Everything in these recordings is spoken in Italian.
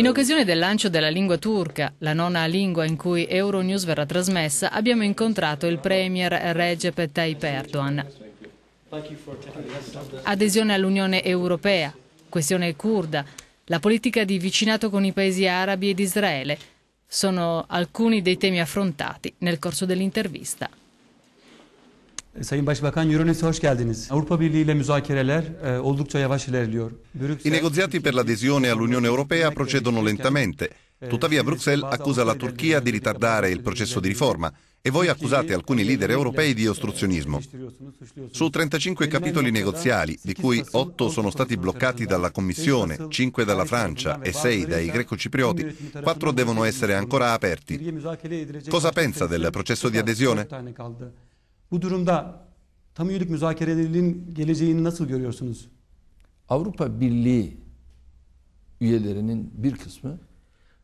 In occasione del lancio della lingua turca, la nona lingua in cui Euronews verrà trasmessa, abbiamo incontrato il premier Recep Tayyip Erdogan. Adesione all'Unione Europea, questione kurda, la politica di vicinato con i paesi arabi ed Israele sono alcuni dei temi affrontati nel corso dell'intervista. Sayın Başbakan Euronews'e hoş geldiniz. Avrupa Birliği ile müzakereler e, oldukça yavaş ilerliyor. I negoziati per l'adesione all'Unione Europea procedono lentamente. Tuttavia Bruxelles accusa la Turchia di ritardare il processo di riforma e voi accusate alcuni leader europei di ostruzionismo. Su 35 capitoli negoziali, di cui 8 sono stati bloccati dalla Commissione, 5 dalla Francia e 6 dai greco-ciprioti, 4 devono essere ancora aperti. Cosa pensa del processo di adesione? Bu durumda tam üyelik müzakerelerinin geleceğini nasıl görüyorsunuz? Avrupa Birliği üyelerinin bir kısmı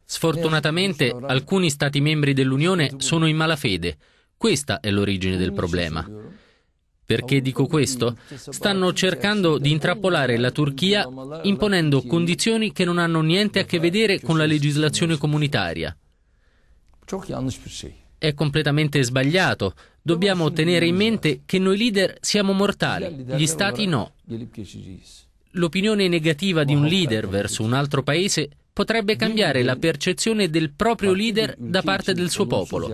Sfortunatamente alcuni stati membri dell'Unione sono in malafede. Questa è l'origine del problema. Perché dico questo? Stanno cercando di intrappolare la Turchia imponendo condizioni che non hanno niente a che vedere con la legislazione comunitaria. È completamente sbagliato, Dobbiamo tenere in mente che noi leader siamo mortali, gli stati no. L'opinione negativa di un leader verso un altro paese potrebbe cambiare la percezione del proprio leader da parte del suo popolo.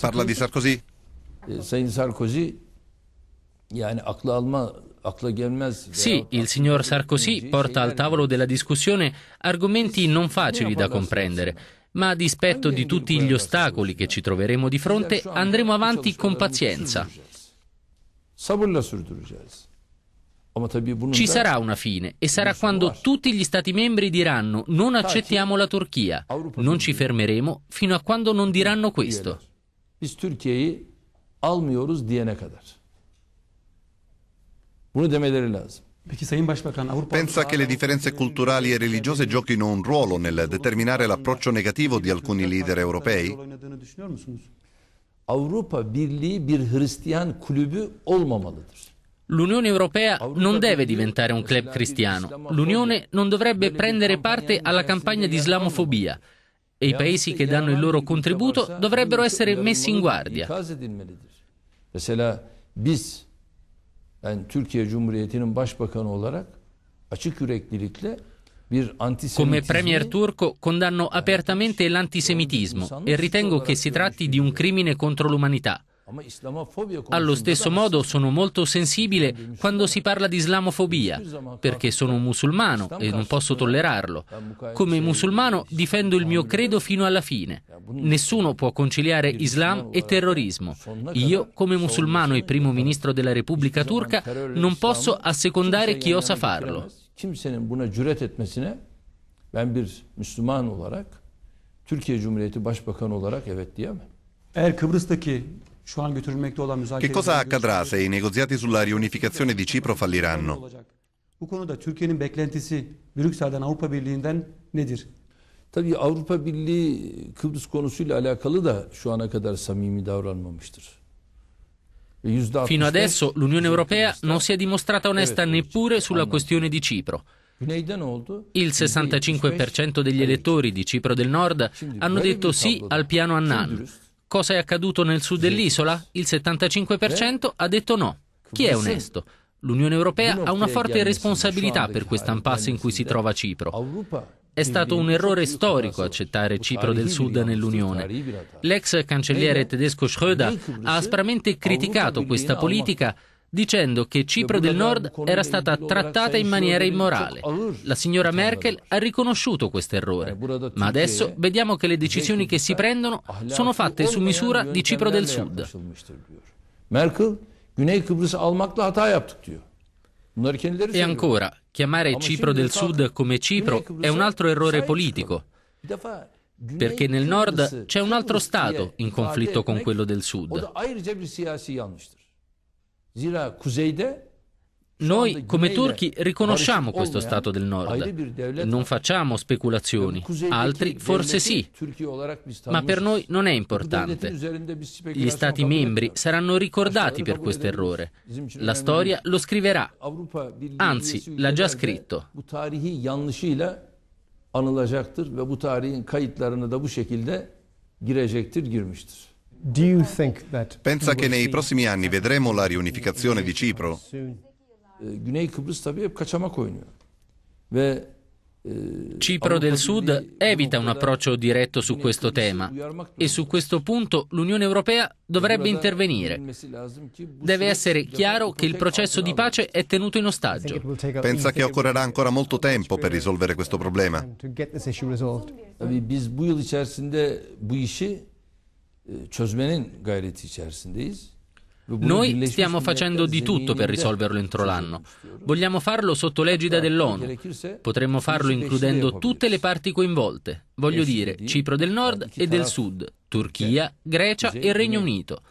Parla di Sarkozy. Sayın Sarkozy yani aklı alma sì, il signor Sarkozy porta al tavolo della discussione argomenti non facili da comprendere, ma a dispetto di tutti gli ostacoli che ci troveremo di fronte, andremo avanti con pazienza. Ci sarà una fine e sarà quando tutti gli Stati membri diranno non accettiamo la Turchia, non ci fermeremo fino a quando non diranno questo. Biz Türkiye'yi almıyoruz diyene kadar. Bunu demeleri lazım. Pensa che le differenze culturali e religiose giochino un ruolo nel determinare l'approccio negativo di alcuni leader europei? L'Unione Europea non deve diventare un club cristiano. L'Unione non dovrebbe prendere parte alla campagna di islamofobia e i paesi che danno il loro contributo dovrebbero essere messi in guardia. Mesela biz yani Türkiye Cumhuriyeti'nin başbakanı olarak açık yüreklilikle Come premier turco condanno apertamente l'antisemitismo e ritengo che si tratti di un crimine contro l'umanità. Allo stesso modo sono molto sensibile quando si parla di islamofobia, perché sono un musulmano e non posso tollerarlo. Come musulmano difendo il mio credo fino alla fine. Nessuno può conciliare Islam e terrorismo. Io, come musulmano e primo ministro della Repubblica Turca, non posso assecondare chi osa farlo. Kimsenin buna Türkiye Cumhuriyeti Başbakanı olarak evet diyemem. Eğer Kıbrıs'taki che cosa accadrà se i negoziati sulla riunificazione di Cipro falliranno? Fino adesso l'Unione Europea non si è dimostrata onesta neppure sulla questione di Cipro. Il 65% degli elettori di Cipro del Nord hanno detto sì al piano Annan, Cosa è accaduto nel sud dell'isola? Il 75% ha detto no. Chi è onesto? L'Unione Europea ha una forte responsabilità diciamo, per questa impasse in cui si trova Cipro. È stato un errore storico accettare Cipro del Sud nell'Unione. L'ex cancelliere tedesco Schröder ha aspramente criticato questa politica dicendo che Cipro del Nord era stata trattata in maniera immorale. La signora Merkel ha riconosciuto questo errore, ma adesso vediamo che le decisioni che si prendono sono fatte su misura di Cipro del Sud. E ancora, chiamare Cipro del Sud come Cipro è un altro errore politico, perché nel nord c'è un altro Stato in conflitto con quello del Sud. Noi come turchi riconosciamo questo Stato del Nord, non facciamo speculazioni, altri forse sì, ma per noi non è importante. Gli Stati membri saranno ricordati per questo errore, la storia lo scriverà, anzi l'ha già scritto. anılacaktır ve bu tarihin kayıtlarına da bu şekilde girecektir, girmiştir. Pensa che nei prossimi anni vedremo la riunificazione di Cipro? Eh, eh, Cipro del Sud evita un approccio diretto su questo tema e su questo punto l'Unione Europea dovrebbe intervenire. Deve essere chiaro che il processo di pace è tenuto in ostaggio. Pensa che occorrerà ancora molto tempo per risolvere questo problema çözmenin gayreti içerisindeyiz. Noi stiamo facendo di tutto per risolverlo entro l'anno. Vogliamo farlo sotto l'egida dell'ONU. Potremmo farlo includendo tutte le parti coinvolte, voglio dire Cipro del Nord e del Sud, Turchia, Grecia e Regno Unito.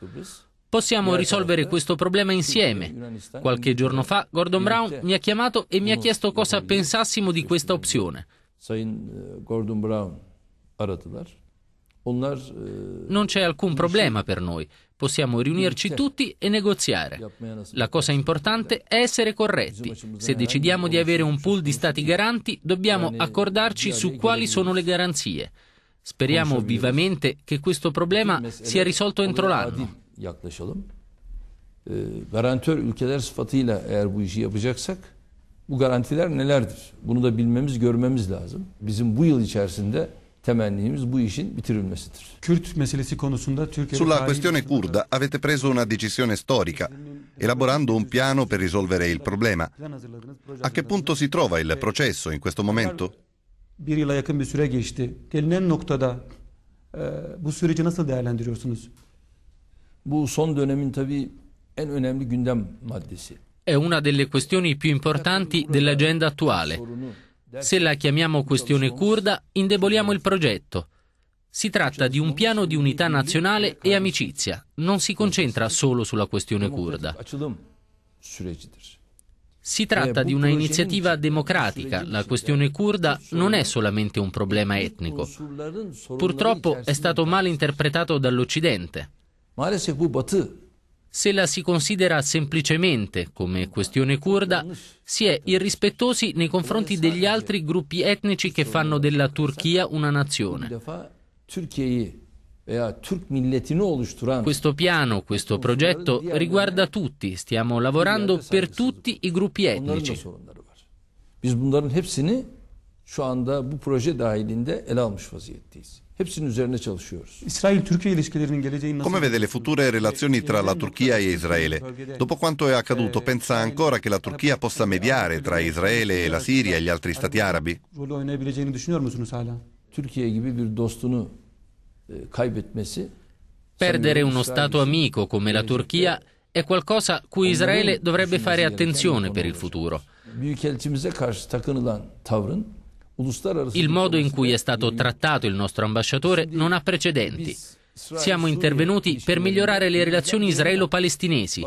Possiamo risolvere questo problema insieme. Qualche giorno fa Gordon Brown mi ha chiamato e mi ha chiesto cosa pensassimo di questa opzione. Gordon Brown aradılar. Non c'è alcun problema per noi, possiamo riunirci tutti e negoziare. La cosa importante è essere corretti. Se decidiamo di avere un pool di stati garanti, dobbiamo accordarci su quali sono le garanzie. Speriamo vivamente che questo problema sia risolto entro l'anno. Garantör ülkeler sıfatıyla eğer bu işi yapacaksak bu garantiler nelerdir? Bunu da bilmemiz, görmemiz lazım. Bizim bu yıl içerisinde temennimiz bu işin bitirilmesidir. Kürt meselesi konusunda Türkiye Sulla questione kurda avete preso una decisione storica elaborando un piano per risolvere il problema. A che punto si trova il processo in questo momento? Bir yıla yakın bir süre geçti. Gelinen noktada bu süreci nasıl değerlendiriyorsunuz? Bu son dönemin tabii en önemli gündem maddesi. È una delle questioni più importanti dell'agenda attuale. Se la chiamiamo questione kurda, indeboliamo il progetto. Si tratta di un piano di unità nazionale e amicizia, non si concentra solo sulla questione kurda. Si tratta di una iniziativa democratica, la questione kurda non è solamente un problema etnico. Purtroppo è stato mal interpretato dall'Occidente se la si considera semplicemente come questione kurda, si è irrispettosi nei confronti degli altri gruppi etnici che fanno della Turchia una nazione. Questo piano, questo progetto riguarda tutti, stiamo lavorando per tutti i gruppi etnici. Biz bunların hepsini şu anda bu proje dahilinde ele almış vaziyetteyiz. Hepsinin üzerine çalışıyoruz. Come vede le future relazioni tra la Turchia e Israele? Dopo quanto è accaduto, ehm, pensa ancora che la Turchia possa mediare tra Israele e la Siria e gli altri stati arabi? Türkiye gibi bir dostunu kaybetmesi Perdere uno Stato amico come la Turchia è qualcosa cui Israele dovrebbe fare attenzione per il futuro. Büyükelçimize karşı takınılan tavrın il modo in cui è stato trattato il nostro ambasciatore non ha precedenti. Siamo intervenuti per migliorare le relazioni israelo-palestinesi.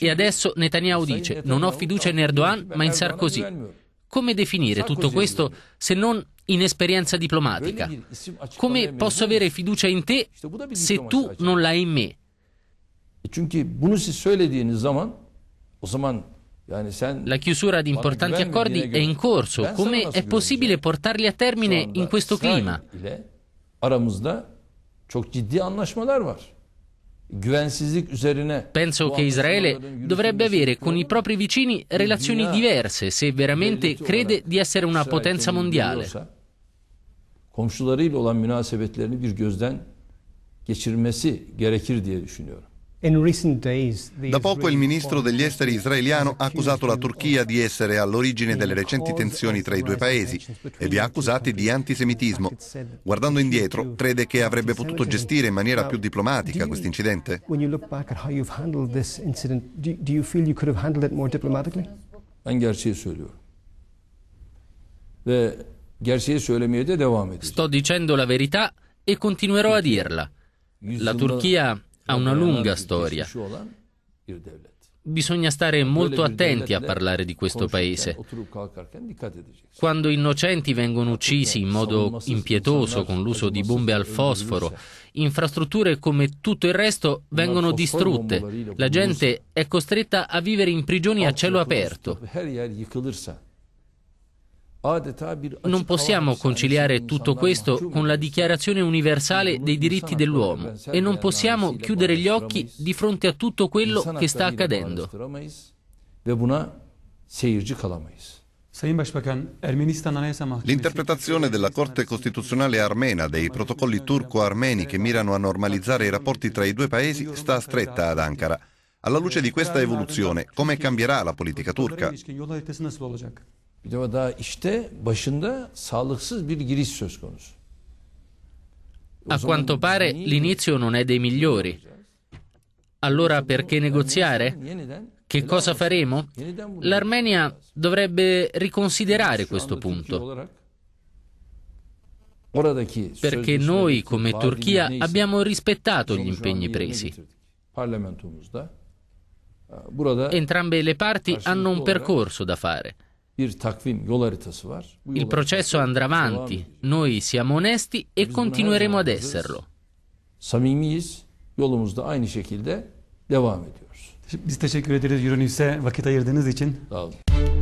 E adesso Netanyahu dice: Non ho fiducia in Erdogan, ma in Sarkozy. Come definire tutto questo se non inesperienza diplomatica? Come posso avere fiducia in te se tu cioè. non l'hai in me? La chiusura di importanti accordi è in corso. Come è possibile portarli a termine in questo clima? Penso che Israele dovrebbe avere con i propri vicini relazioni diverse se veramente crede di essere una potenza mondiale. komşularıyla olan münasebetlerini bir gözden geçirmesi gerekir diye düşünüyorum. Da poco il ministro degli esteri israeliano ha accusato la Turchia di essere all'origine delle recenti tensioni tra i due paesi e li ha accusati di antisemitismo. Guardando indietro, crede che avrebbe potuto gestire in maniera più diplomatica questo incidente? Sto dicendo la verità e continuerò a dirla. La Turchia ha una lunga storia. Bisogna stare molto attenti a eh, parlare di questo paese. Quando innocenti vengono uccisi in modo impietoso con l'uso di bombe al fosforo, infrastrutture come tutto il resto vengono distrutte, la gente è costretta a vivere in prigioni a cielo aperto. Non possiamo conciliare tutto questo con la Dichiarazione universale dei diritti dell'uomo e non possiamo chiudere gli occhi di fronte a tutto quello che sta accadendo. L'interpretazione della Corte Costituzionale armena dei protocolli turco-armeni che mirano a normalizzare i rapporti tra i due paesi sta stretta ad Ankara. Alla luce di questa evoluzione, come cambierà la politica turca? Bir de daha işte başında sağlıksız bir giriş söz konusu. A quanto pare l'inizio non è dei migliori. Allora perché negoziare? Che cosa faremo? L'Armenia dovrebbe riconsiderare questo punto. Perché noi, come Turchia, abbiamo rispettato gli impegni presi. Entrambe le parti hanno un percorso da fare. Il processo andrà avanti, noi siamo onesti e, e continueremo ad esserlo. Samimiyiz, yolumuzda aynı şekilde devam ediyoruz. Biz teşekkür ederiz Euronews'e vakit ayırdığınız için. Sağ olun.